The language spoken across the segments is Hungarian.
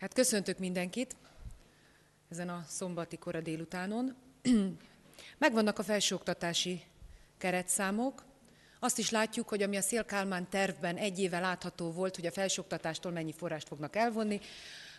Hát köszöntök mindenkit ezen a szombati kora délutánon. Megvannak a felsőoktatási keretszámok. Azt is látjuk, hogy ami a Szélkálmán tervben egy éve látható volt, hogy a felsőoktatástól mennyi forrást fognak elvonni,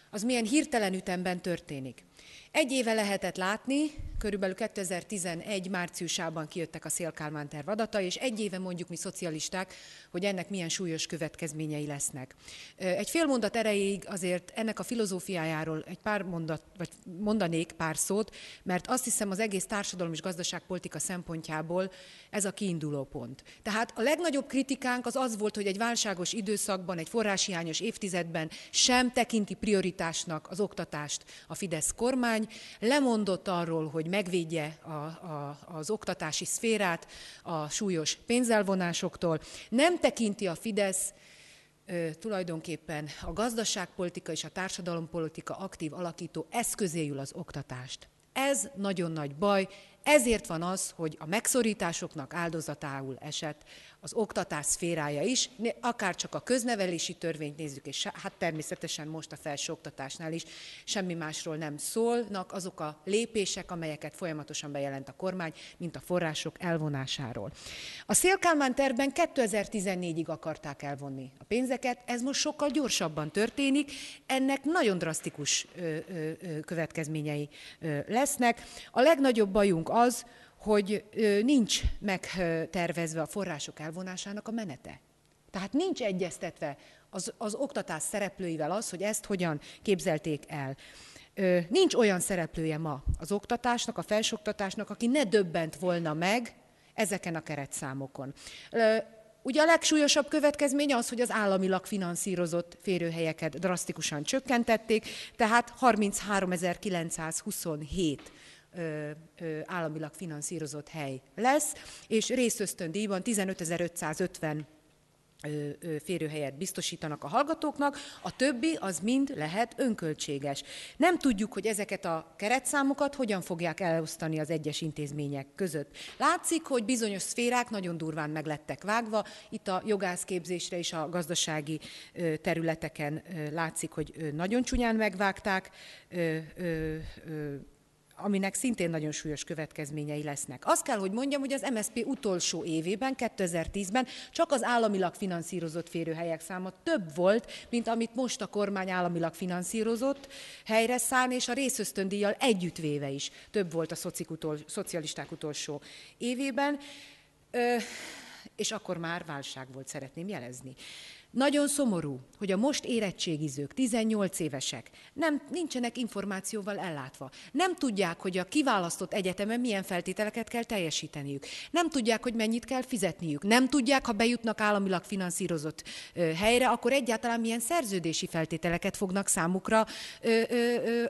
az milyen hirtelen ütemben történik. Egy éve lehetett látni, körülbelül 2011 márciusában kijöttek a Szélkálmán terv adata, és egy éve mondjuk mi szocialisták, hogy ennek milyen súlyos következményei lesznek. Egy fél mondat erejéig azért ennek a filozófiájáról egy pár mondat, vagy mondanék pár szót, mert azt hiszem az egész társadalom és gazdaságpolitika szempontjából ez a kiinduló pont. Tehát a legnagyobb kritikánk az az volt, hogy egy válságos időszakban, egy forráshiányos évtizedben sem tekinti prioritásnak az oktatást a Fidesz kormány, lemondott arról, hogy megvédje a, a, az oktatási szférát a súlyos pénzelvonásoktól. Nem tekinti a Fidesz tulajdonképpen a gazdaságpolitika és a társadalompolitika aktív alakító eszközéül az oktatást. Ez nagyon nagy baj, ezért van az, hogy a megszorításoknak áldozatául esett az oktatás szférája is, akár csak a köznevelési törvényt nézzük, és hát természetesen most a felsőoktatásnál is semmi másról nem szólnak azok a lépések, amelyeket folyamatosan bejelent a kormány, mint a források elvonásáról. A Szélkálmán tervben 2014-ig akarták elvonni a pénzeket, ez most sokkal gyorsabban történik, ennek nagyon drasztikus következményei lesznek. A legnagyobb bajunk az, hogy nincs megtervezve a források elvonásának a menete. Tehát nincs egyeztetve az, az oktatás szereplőivel az, hogy ezt hogyan képzelték el. Nincs olyan szereplője ma az oktatásnak, a felsőoktatásnak, aki ne döbbent volna meg ezeken a keretszámokon. Ugye a legsúlyosabb következmény az, hogy az államilag finanszírozott férőhelyeket drasztikusan csökkentették, tehát 33.927 államilag finanszírozott hely lesz, és részösztöndíjban 15.550 férőhelyet biztosítanak a hallgatóknak, a többi az mind lehet önköltséges. Nem tudjuk, hogy ezeket a keretszámokat hogyan fogják elosztani az egyes intézmények között. Látszik, hogy bizonyos szférák nagyon durván meglettek vágva, itt a jogászképzésre és a gazdasági területeken látszik, hogy nagyon csúnyán megvágták, aminek szintén nagyon súlyos következményei lesznek. Azt kell, hogy mondjam, hogy az MSZP utolsó évében, 2010-ben csak az államilag finanszírozott férőhelyek száma több volt, mint amit most a kormány államilag finanszírozott helyre szán, és a részösztöndíjjal együttvéve is több volt a utol, szocialisták utolsó évében. Ö, és akkor már válság volt, szeretném jelezni. Nagyon szomorú, hogy a most érettségizők, 18 évesek nem, nincsenek információval ellátva. Nem tudják, hogy a kiválasztott egyetemen milyen feltételeket kell teljesíteniük. Nem tudják, hogy mennyit kell fizetniük. Nem tudják, ha bejutnak államilag finanszírozott ö, helyre, akkor egyáltalán milyen szerződési feltételeket fognak számukra ö, ö, ö,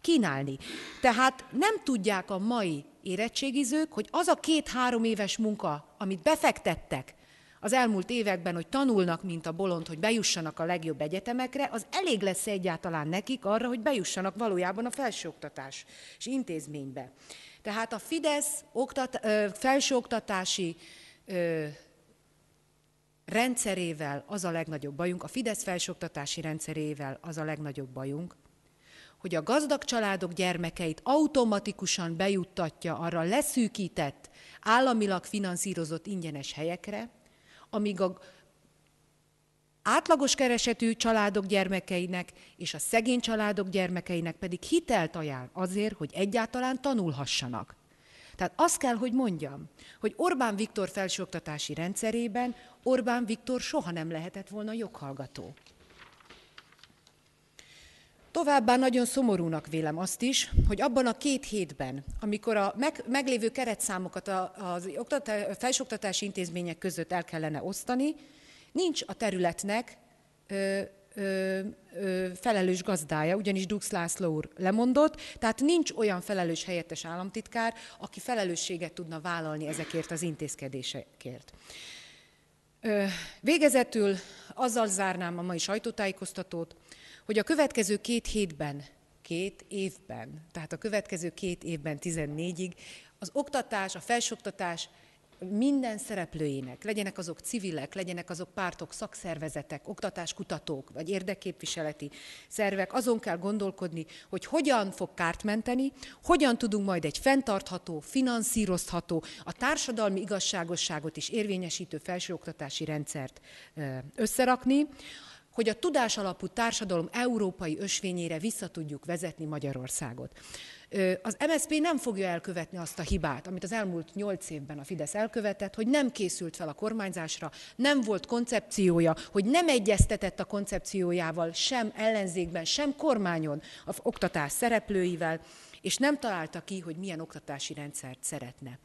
kínálni. Tehát nem tudják a mai érettségizők, hogy az a két-három éves munka, amit befektettek, az elmúlt években, hogy tanulnak, mint a bolond, hogy bejussanak a legjobb egyetemekre, az elég lesz egyáltalán nekik arra, hogy bejussanak valójában a felsőoktatás és intézménybe. Tehát a Fidesz oktat, felsőoktatási ö, rendszerével az a legnagyobb bajunk, a Fidesz felsőoktatási rendszerével az a legnagyobb bajunk, hogy a gazdag családok gyermekeit automatikusan bejuttatja arra leszűkített, államilag finanszírozott ingyenes helyekre, amíg a átlagos keresetű családok gyermekeinek és a szegény családok gyermekeinek pedig hitelt ajánl azért, hogy egyáltalán tanulhassanak. Tehát azt kell, hogy mondjam, hogy Orbán Viktor felsőoktatási rendszerében Orbán Viktor soha nem lehetett volna joghallgató. Továbbá nagyon szomorúnak vélem azt is, hogy abban a két hétben, amikor a meg, meglévő keretszámokat az felsőoktatási intézmények között el kellene osztani, nincs a területnek ö, ö, ö, felelős gazdája, ugyanis Dux László úr lemondott, tehát nincs olyan felelős helyettes államtitkár, aki felelősséget tudna vállalni ezekért az intézkedésekért. Végezetül azzal zárnám a mai sajtótájékoztatót, hogy a következő két hétben, két évben, tehát a következő két évben 14-ig az oktatás, a felsőoktatás minden szereplőinek, legyenek azok civilek, legyenek azok pártok, szakszervezetek, oktatáskutatók vagy érdekképviseleti szervek, azon kell gondolkodni, hogy hogyan fog kárt menteni, hogyan tudunk majd egy fenntartható, finanszírozható, a társadalmi igazságosságot is érvényesítő felsőoktatási rendszert összerakni, hogy a tudás alapú társadalom európai ösvényére vissza tudjuk vezetni Magyarországot. Az MSZP nem fogja elkövetni azt a hibát, amit az elmúlt nyolc évben a Fidesz elkövetett, hogy nem készült fel a kormányzásra, nem volt koncepciója, hogy nem egyeztetett a koncepciójával sem ellenzékben, sem kormányon, a oktatás szereplőivel, és nem találta ki, hogy milyen oktatási rendszert szeretne.